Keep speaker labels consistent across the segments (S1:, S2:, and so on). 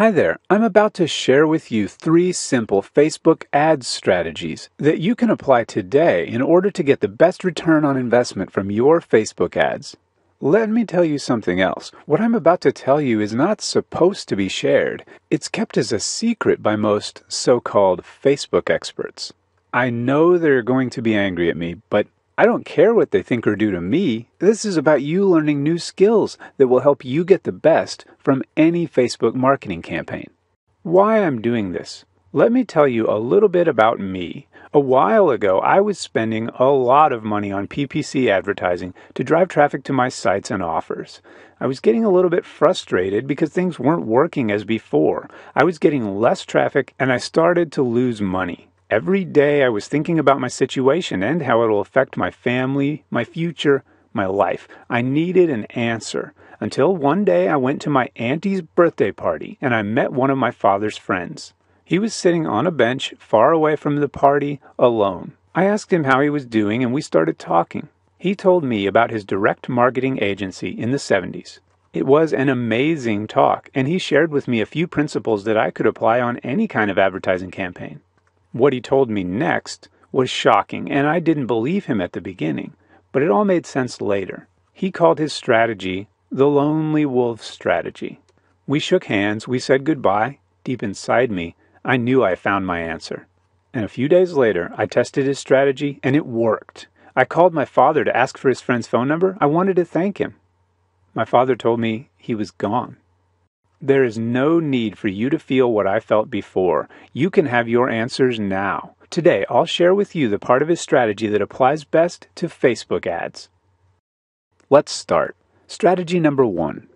S1: Hi there. I'm about to share with you three simple Facebook ads strategies that you can apply today in order to get the best return on investment from your Facebook ads. Let me tell you something else. What I'm about to tell you is not supposed to be shared. It's kept as a secret by most so called Facebook experts. I know they're going to be angry at me, but I don't care what they think or do to me. This is about you learning new skills that will help you get the best from any Facebook marketing campaign. Why I'm doing this? Let me tell you a little bit about me. A while ago, I was spending a lot of money on PPC advertising to drive traffic to my sites and offers. I was getting a little bit frustrated because things weren't working as before. I was getting less traffic and I started to lose money. Every day I was thinking about my situation and how it will affect my family, my future, my life. I needed an answer until one day I went to my auntie's birthday party and I met one of my father's friends. He was sitting on a bench far away from the party alone. I asked him how he was doing and we started talking. He told me about his direct marketing agency in the 70s. It was an amazing talk, and he shared with me a few principles that I could apply on any kind of advertising campaign. What he told me next was shocking, and I didn't believe him at the beginning, but it all made sense later. He called his strategy the Lonely Wolf strategy. We shook hands, we said goodbye. Deep inside me, I knew I found my answer. And a few days later, I tested his strategy, and it worked. I called my father to ask for his friend's phone number. I wanted to thank him. My father told me he was gone. There is no need for you to feel what I felt before. You can have your answers now. Today, I'll share with you the part of his strategy that applies best to Facebook ads. Let's start. Strategy number one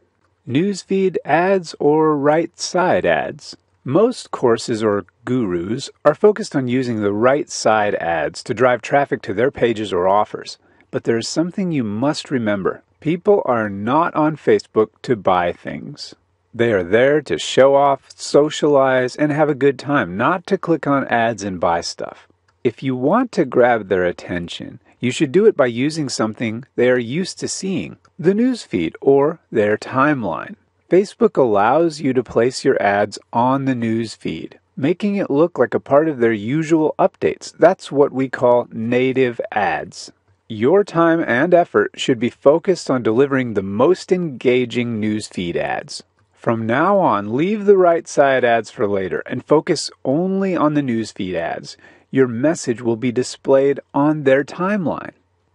S1: newsfeed ads or right side ads. Most courses or gurus are focused on using the right side ads to drive traffic to their pages or offers. But there is something you must remember people are not on Facebook to buy things. They are there to show off, socialize, and have a good time, not to click on ads and buy stuff. If you want to grab their attention, you should do it by using something they are used to seeing the newsfeed or their timeline. Facebook allows you to place your ads on the newsfeed, making it look like a part of their usual updates. That's what we call native ads. Your time and effort should be focused on delivering the most engaging newsfeed ads. From now on, leave the right side ads for later and focus only on the newsfeed ads. Your message will be displayed on their timeline.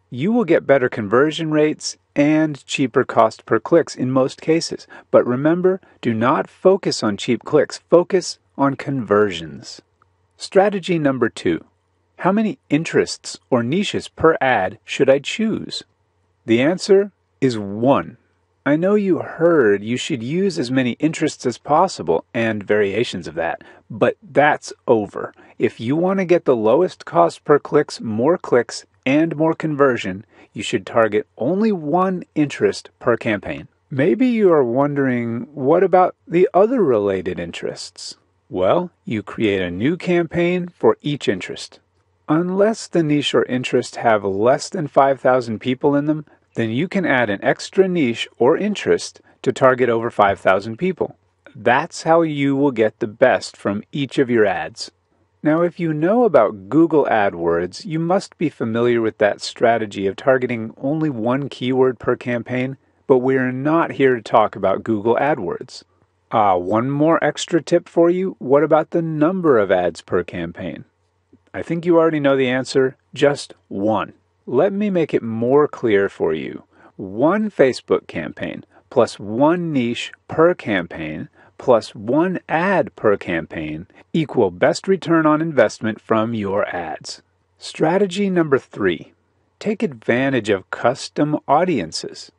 S1: You will get better conversion rates and cheaper cost per clicks in most cases. But remember, do not focus on cheap clicks, focus on conversions. Strategy number two How many interests or niches per ad should I choose? The answer is one I know you heard you should use as many interests as possible and variations of that, but that's over. If you want to get the lowest cost per clicks, more clicks, and more conversion, you should target only one interest per campaign. Maybe you are wondering what about the other related interests? Well, you create a new campaign for each interest. Unless the niche or interest have less than 5,000 people in them, then you can add an extra niche or interest to target over 5,000 people. That's how you will get the best from each of your ads. Now, if you know about Google AdWords, you must be familiar with that strategy of targeting only one keyword per campaign, but we're not here to talk about Google AdWords. Ah, uh, one more extra tip for you. What about the number of ads per campaign? I think you already know the answer just one. Let me make it more clear for you. One Facebook campaign plus one niche per campaign plus one ad per campaign equal best return on investment from your ads. Strategy number three take advantage of custom audiences.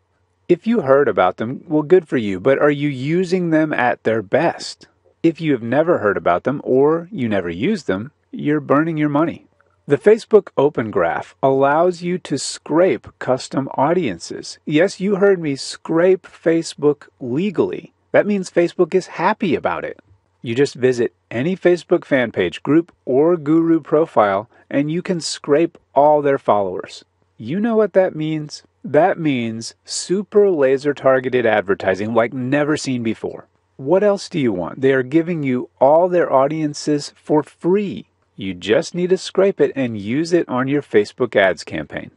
S1: If you heard about them, well, good for you, but are you using them at their best? If you have never heard about them or you never use them, you're burning your money. The Facebook Open Graph allows you to scrape custom audiences. Yes, you heard me scrape Facebook legally. That means Facebook is happy about it. You just visit any Facebook fan page, group, or guru profile, and you can scrape all their followers. You know what that means? That means super laser targeted advertising like never seen before. What else do you want? They are giving you all their audiences for free. You just need to scrape it and use it on your Facebook ads campaign.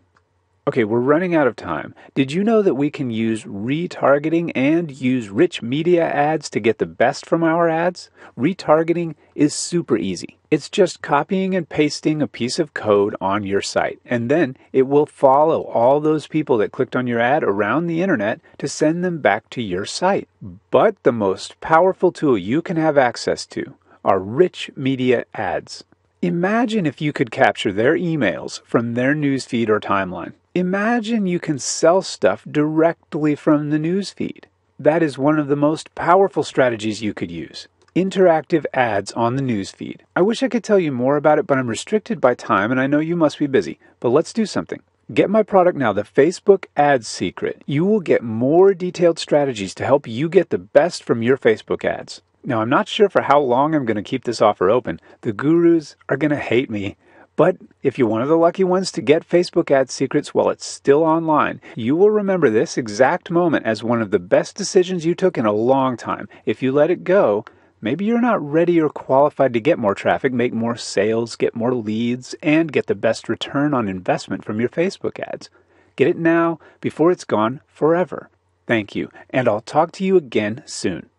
S1: Okay, we're running out of time. Did you know that we can use retargeting and use rich media ads to get the best from our ads? Retargeting is super easy. It's just copying and pasting a piece of code on your site, and then it will follow all those people that clicked on your ad around the internet to send them back to your site. But the most powerful tool you can have access to are rich media ads. Imagine if you could capture their emails from their newsfeed or timeline. Imagine you can sell stuff directly from the newsfeed. That is one of the most powerful strategies you could use. Interactive ads on the newsfeed. I wish I could tell you more about it, but I'm restricted by time and I know you must be busy. But let's do something. Get my product now, the Facebook Ad Secret. You will get more detailed strategies to help you get the best from your Facebook ads. Now, I'm not sure for how long I'm going to keep this offer open. The gurus are going to hate me. But if you're one of the lucky ones to get Facebook ad secrets while it's still online, you will remember this exact moment as one of the best decisions you took in a long time. If you let it go, maybe you're not ready or qualified to get more traffic, make more sales, get more leads, and get the best return on investment from your Facebook ads. Get it now before it's gone forever. Thank you, and I'll talk to you again soon.